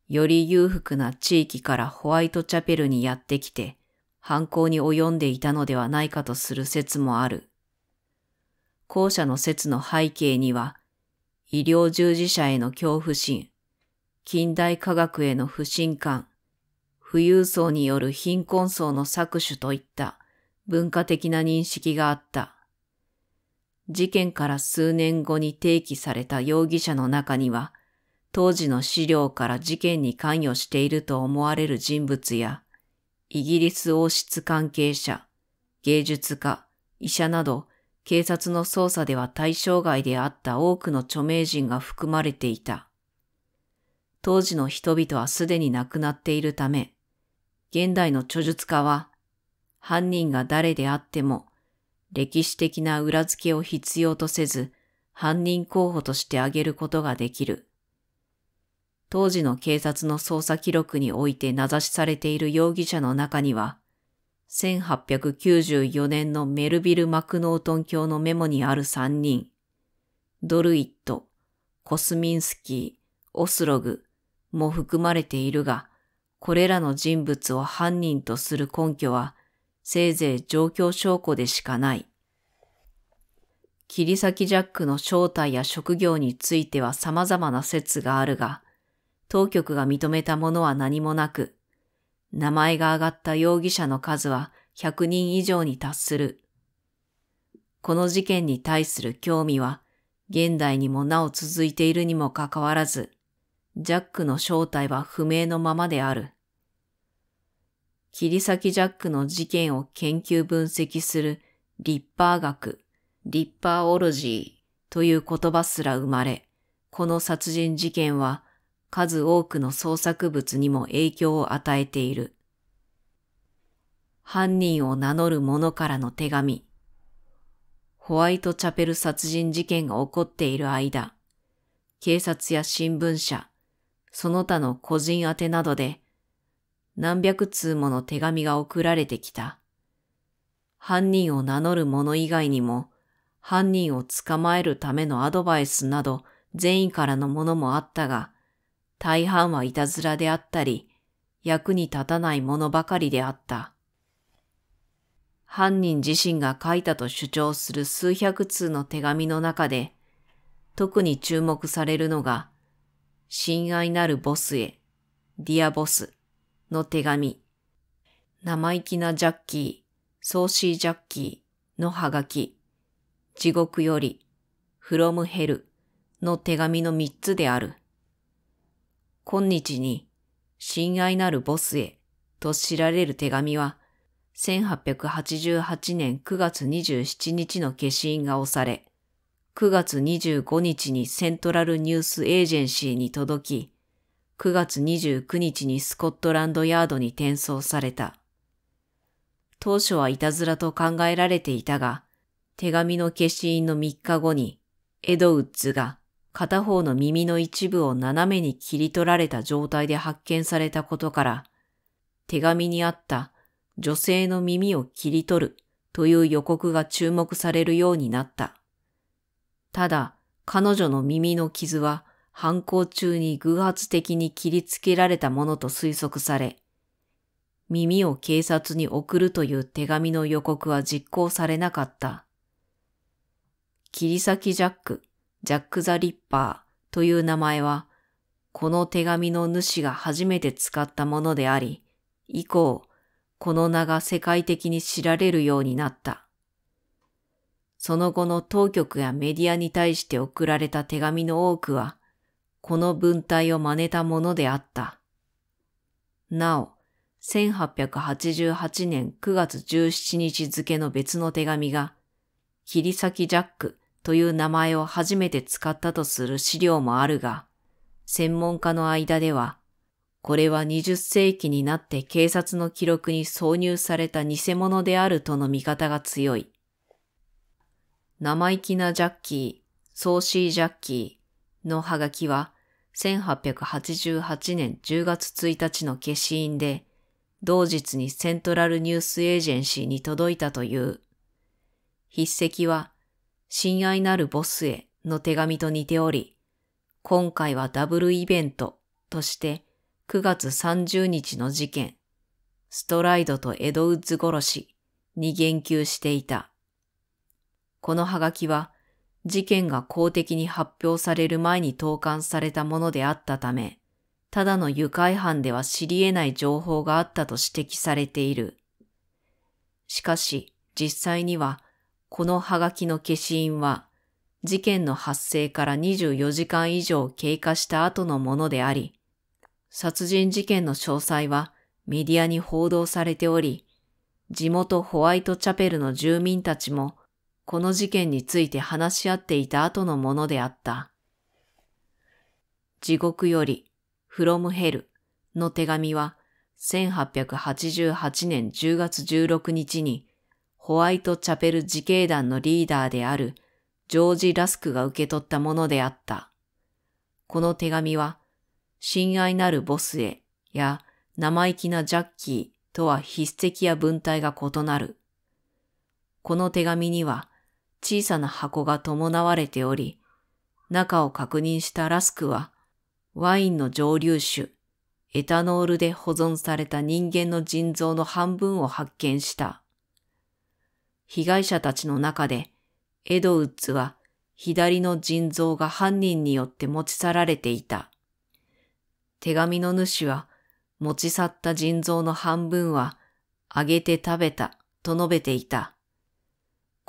より裕福な地域からホワイトチャペルにやってきて、犯行に及んでいたのではないかとする説もある。後者の説の背景には、医療従事者への恐怖心、近代科学への不信感、富裕層による貧困層の搾取といった文化的な認識があった。事件から数年後に提起された容疑者の中には、当時の資料から事件に関与していると思われる人物や、イギリス王室関係者、芸術家、医者など、警察の捜査では対象外であった多くの著名人が含まれていた。当時の人々はすでに亡くなっているため、現代の著述家は、犯人が誰であっても、歴史的な裏付けを必要とせず、犯人候補として挙げることができる。当時の警察の捜査記録において名指しされている容疑者の中には、1894年のメルビル・マクノートン教のメモにある3人、ドルイット、コスミンスキー、オスログ、も含まれているが、これらの人物を犯人とする根拠は、せいぜい状況証拠でしかない。切り裂きジャックの正体や職業については様々な説があるが、当局が認めたものは何もなく、名前が挙がった容疑者の数は100人以上に達する。この事件に対する興味は、現代にもなお続いているにもかかわらず、ジャックの正体は不明のままである。切り裂きジャックの事件を研究分析するリッパー学、リッパーオロジーという言葉すら生まれ、この殺人事件は数多くの創作物にも影響を与えている。犯人を名乗る者からの手紙。ホワイトチャペル殺人事件が起こっている間、警察や新聞社、その他の個人宛てなどで何百通もの手紙が送られてきた。犯人を名乗る者以外にも、犯人を捕まえるためのアドバイスなど善意からのものもあったが、大半はいたずらであったり、役に立たないものばかりであった。犯人自身が書いたと主張する数百通の手紙の中で、特に注目されるのが、親愛なるボスへ、ディアボスの手紙。生意気なジャッキー、ソーシージャッキーのハガキ。地獄より、フロムヘルの手紙の三つである。今日に、親愛なるボスへと知られる手紙は、1888年9月27日の消印が押され、9月25日にセントラルニュースエージェンシーに届き、9月29日にスコットランドヤードに転送された。当初はいたずらと考えられていたが、手紙の消印の3日後に、エドウッズが片方の耳の一部を斜めに切り取られた状態で発見されたことから、手紙にあった女性の耳を切り取るという予告が注目されるようになった。ただ、彼女の耳の傷は犯行中に偶発的に切りつけられたものと推測され、耳を警察に送るという手紙の予告は実行されなかった。切り裂きジャック、ジャック・ザ・リッパーという名前は、この手紙の主が初めて使ったものであり、以降、この名が世界的に知られるようになった。その後の当局やメディアに対して送られた手紙の多くは、この文体を真似たものであった。なお、1888年9月17日付の別の手紙が、切り裂きジャックという名前を初めて使ったとする資料もあるが、専門家の間では、これは20世紀になって警察の記録に挿入された偽物であるとの見方が強い。生意気なジャッキー、ソーシージャッキーのハガキは、1888年10月1日の消印で、同日にセントラルニュースエージェンシーに届いたという。筆跡は、親愛なるボスへの手紙と似ており、今回はダブルイベントとして9月30日の事件、ストライドとエドウッズ殺しに言及していた。このハガキは事件が公的に発表される前に投函されたものであったため、ただの愉快犯では知り得ない情報があったと指摘されている。しかし、実際には、このハガキの消印は、事件の発生から24時間以上経過した後のものであり、殺人事件の詳細はメディアに報道されており、地元ホワイトチャペルの住民たちもこの事件について話し合っていた後のものであった。地獄より、フロムヘルの手紙は、1888年10月16日に、ホワイトチャペル自警団のリーダーであるジョージ・ラスクが受け取ったものであった。この手紙は、親愛なるボスへや生意気なジャッキーとは筆跡や文体が異なる。この手紙には、小さな箱が伴われており、中を確認したラスクは、ワインの蒸留酒、エタノールで保存された人間の腎臓の半分を発見した。被害者たちの中で、エドウッズは左の腎臓が犯人によって持ち去られていた。手紙の主は、持ち去った腎臓の半分は、あげて食べた、と述べていた。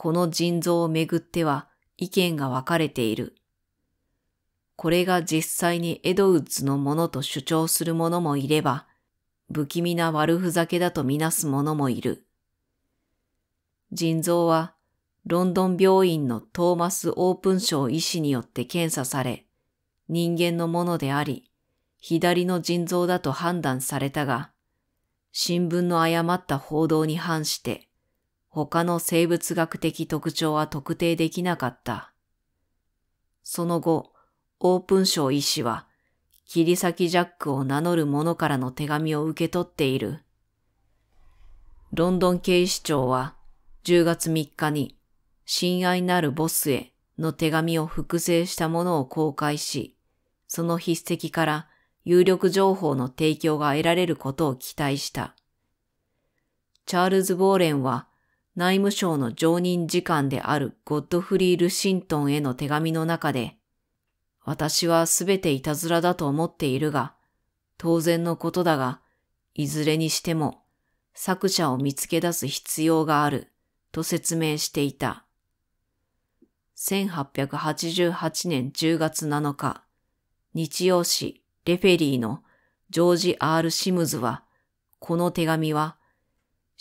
この腎臓をめぐっては意見が分かれている。これが実際にエドウッズのものと主張する者もいれば、不気味な悪ふざけだとみなす者もいる。腎臓はロンドン病院のトーマス・オープン賞医師によって検査され、人間のものであり、左の腎臓だと判断されたが、新聞の誤った報道に反して、他の生物学的特徴は特定できなかった。その後、オープン賞医師は、切り裂きジャックを名乗る者からの手紙を受け取っている。ロンドン警視庁は、10月3日に、親愛なるボスへの手紙を複製したものを公開し、その筆跡から有力情報の提供が得られることを期待した。チャールズ・ボーレンは内務省の常任次官であるゴッドフリー・ルシントンへの手紙の中で、私はすべていたずらだと思っているが、当然のことだが、いずれにしても作者を見つけ出す必要があると説明していた。1888年10月7日、日曜誌レフェリーのジョージ・ R・ シムズは、この手紙は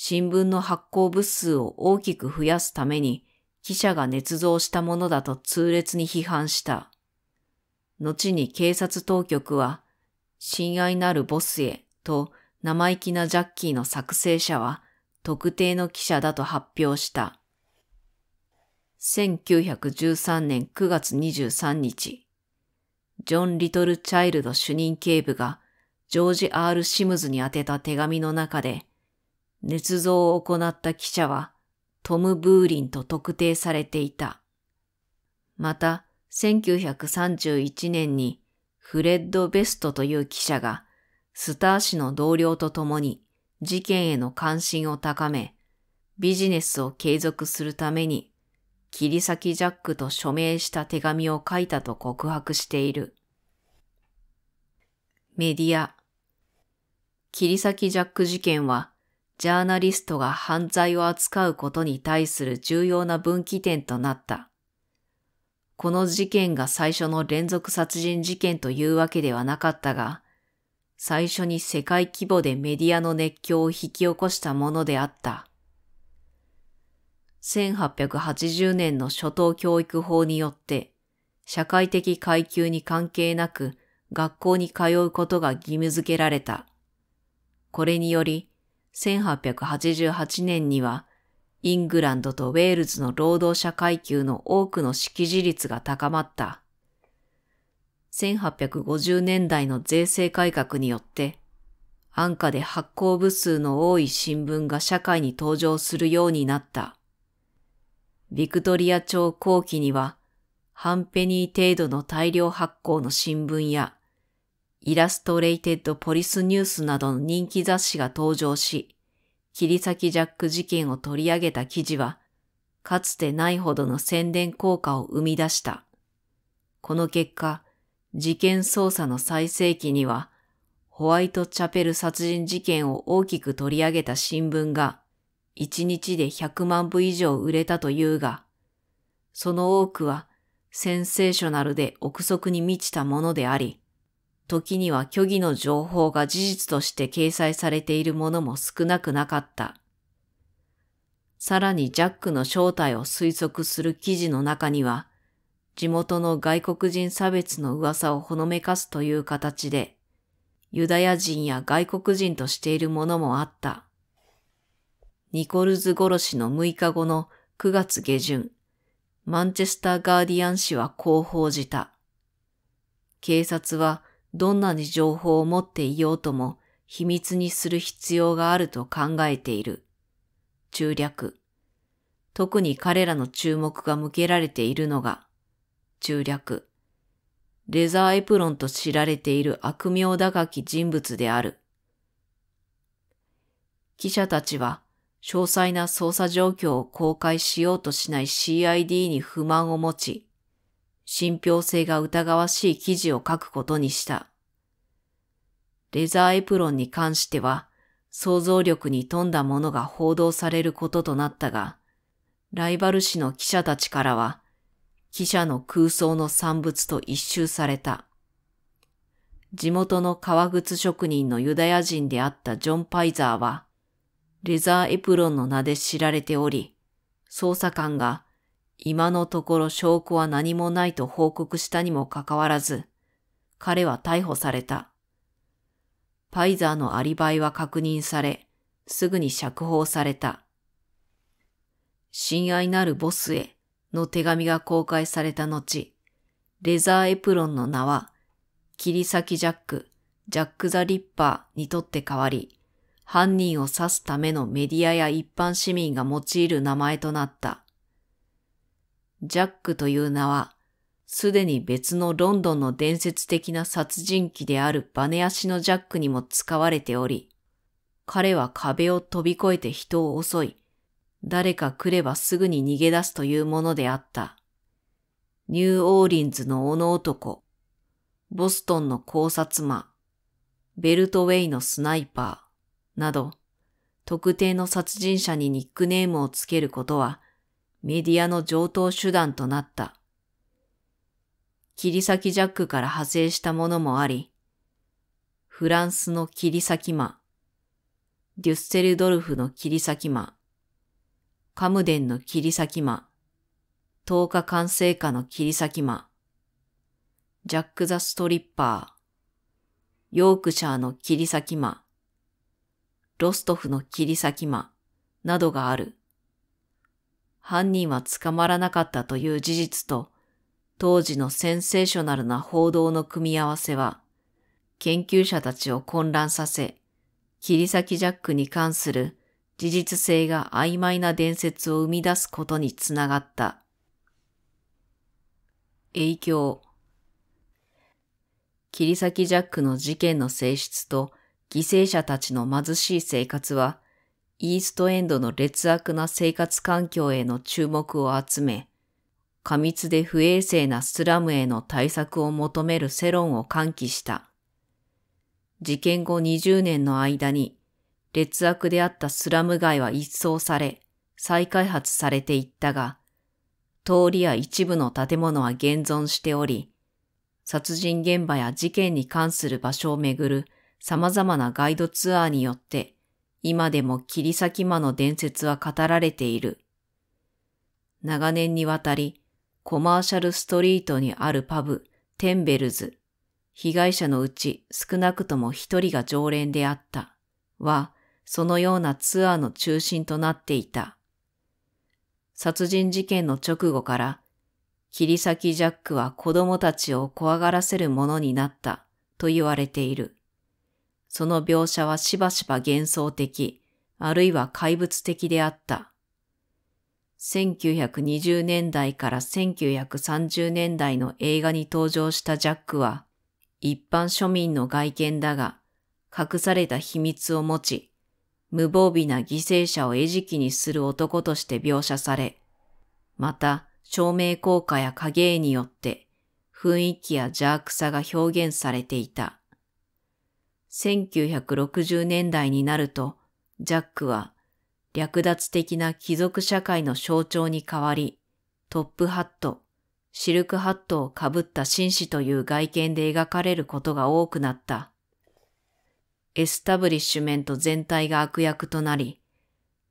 新聞の発行部数を大きく増やすために記者が捏造したものだと痛烈に批判した。後に警察当局は、親愛なるボスへと生意気なジャッキーの作成者は特定の記者だと発表した。1913年9月23日、ジョン・リトル・チャイルド主任警部がジョージ・ R・ シムズに宛てた手紙の中で、捏造を行った記者はトム・ブーリンと特定されていた。また、1931年にフレッド・ベストという記者がスター氏の同僚と共に事件への関心を高め、ビジネスを継続するために切り裂きジャックと署名した手紙を書いたと告白している。メディア切り裂きジャック事件はジャーナリストが犯罪を扱うことに対する重要な分岐点となった。この事件が最初の連続殺人事件というわけではなかったが、最初に世界規模でメディアの熱狂を引き起こしたものであった。1880年の初等教育法によって、社会的階級に関係なく学校に通うことが義務付けられた。これにより、1888年には、イングランドとウェールズの労働者階級の多くの識字率が高まった。1850年代の税制改革によって、安価で発行部数の多い新聞が社会に登場するようになった。ビクトリア朝後期には、半ペニー程度の大量発行の新聞や、イラストレイテッドポリスニュースなどの人気雑誌が登場し、切り裂きジャック事件を取り上げた記事は、かつてないほどの宣伝効果を生み出した。この結果、事件捜査の最盛期には、ホワイトチャペル殺人事件を大きく取り上げた新聞が、1日で100万部以上売れたというが、その多くはセンセーショナルで憶測に満ちたものであり、時には虚偽の情報が事実として掲載されているものも少なくなかった。さらにジャックの正体を推測する記事の中には、地元の外国人差別の噂をほのめかすという形で、ユダヤ人や外国人としているものもあった。ニコルズ殺しの6日後の9月下旬、マンチェスターガーディアン紙はこう報じた。警察はどんなに情報を持っていようとも秘密にする必要があると考えている。中略。特に彼らの注目が向けられているのが、中略。レザーエプロンと知られている悪名高き人物である。記者たちは詳細な捜査状況を公開しようとしない CID に不満を持ち、信憑性が疑わしい記事を書くことにした。レザーエプロンに関しては、想像力に富んだものが報道されることとなったが、ライバル誌の記者たちからは、記者の空想の産物と一周された。地元の革靴職人のユダヤ人であったジョン・パイザーは、レザーエプロンの名で知られており、捜査官が今のところ証拠は何もないと報告したにもかかわらず、彼は逮捕された。パイザーのアリバイは確認され、すぐに釈放された。親愛なるボスへの手紙が公開された後、レザーエプロンの名は、切り裂きジャック、ジャック・ザ・リッパーにとって変わり、犯人を指すためのメディアや一般市民が用いる名前となった。ジャックという名は、すでに別のロンドンの伝説的な殺人鬼であるバネ足のジャックにも使われており、彼は壁を飛び越えて人を襲い、誰か来ればすぐに逃げ出すというものであった。ニューオーリンズの斧男、ボストンの考察魔、ベルトウェイのスナイパー、など、特定の殺人者にニックネームをつけることは、メディアの上等手段となった。切り裂きジャックから派生したものもあり、フランスの切り裂き魔、デュッセルドルフの切り裂き魔、カムデンの切り裂き魔、10日完成下の切り裂き魔、ジャック・ザ・ストリッパー、ヨークシャーの切り裂き魔、ロストフの切り裂き魔などがある。犯人は捕まらなかったという事実と、当時のセンセーショナルな報道の組み合わせは、研究者たちを混乱させ、切り裂きジャックに関する事実性が曖昧な伝説を生み出すことにつながった。影響切り裂きジャックの事件の性質と犠牲者たちの貧しい生活はイーストエンドの劣悪な生活環境への注目を集め、過密で不衛生なスラムへの対策を求める世論を喚起した。事件後20年の間に、劣悪であったスラム街は一掃され、再開発されていったが、通りや一部の建物は現存しており、殺人現場や事件に関する場所をめぐる様々なガイドツアーによって今でも切り裂き魔の伝説は語られている。長年にわたり、コマーシャルストリートにあるパブ、テンベルズ、被害者のうち少なくとも一人が常連であった、は、そのようなツアーの中心となっていた。殺人事件の直後から、切り裂きジャックは子供たちを怖がらせるものになったと言われている。その描写はしばしば幻想的、あるいは怪物的であった。1920年代から1930年代の映画に登場したジャックは、一般庶民の外見だが、隠された秘密を持ち、無防備な犠牲者を餌食にする男として描写され、また、照明効果や影絵によって、雰囲気や邪悪さが表現されていた。1960年代になると、ジャックは略奪的な貴族社会の象徴に変わり、トップハット、シルクハットをかぶった紳士という外見で描かれることが多くなった。エスタブリッシュメント全体が悪役となり、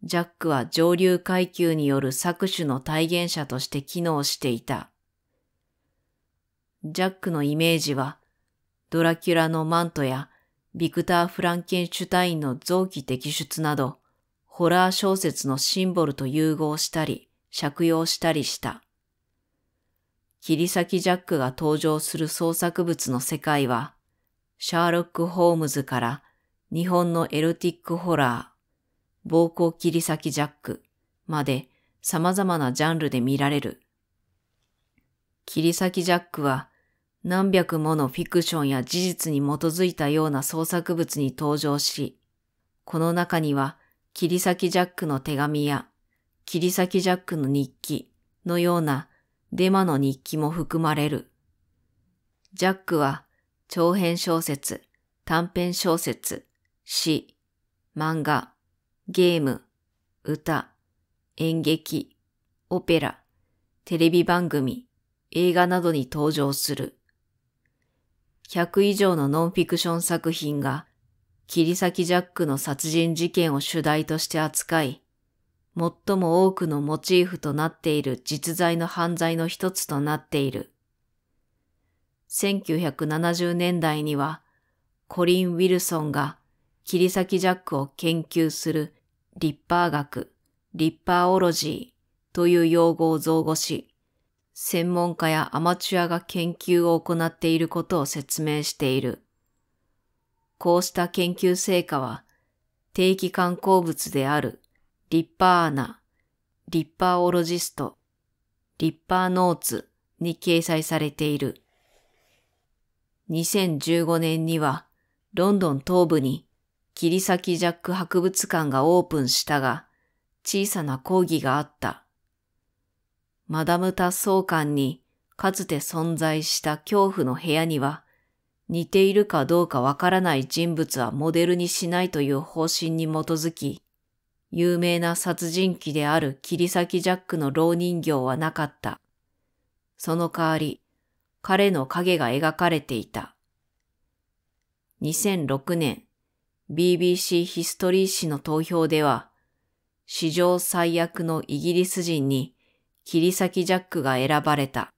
ジャックは上流階級による搾取の体現者として機能していた。ジャックのイメージは、ドラキュラのマントやビクター・フランケンシュタインの臓器摘出など、ホラー小説のシンボルと融合したり、借用したりした。切り裂きジャックが登場する創作物の世界は、シャーロック・ホームズから日本のエロティックホラー、暴行切り裂きジャックまで様々なジャンルで見られる。切り裂きジャックは何百ものフィクションや事実に基づいたような創作物に登場し、この中には、切り裂きジャックの手紙や、切り裂きジャックの日記のようなデマの日記も含まれる。ジャックは、長編小説、短編小説、詩、漫画、ゲーム、歌、演劇、オペラ、テレビ番組、映画などに登場する。100以上のノンフィクション作品が、切り裂きジャックの殺人事件を主題として扱い、最も多くのモチーフとなっている実在の犯罪の一つとなっている。1970年代には、コリン・ウィルソンが切り裂きジャックを研究するリッパー学、リッパーオロジーという用語を造語し、専門家やアマチュアが研究を行っていることを説明している。こうした研究成果は、定期観光物であるリッパーアナ、リッパーオロジスト、リッパーノーツに掲載されている。2015年には、ロンドン東部に切り裂きジャック博物館がオープンしたが、小さな講義があった。マダム達総館にかつて存在した恐怖の部屋には、似ているかどうかわからない人物はモデルにしないという方針に基づき、有名な殺人鬼である切り裂きジャックの老人形はなかった。その代わり、彼の影が描かれていた。2006年、BBC ヒストリー誌の投票では、史上最悪のイギリス人に切り裂きジャックが選ばれた。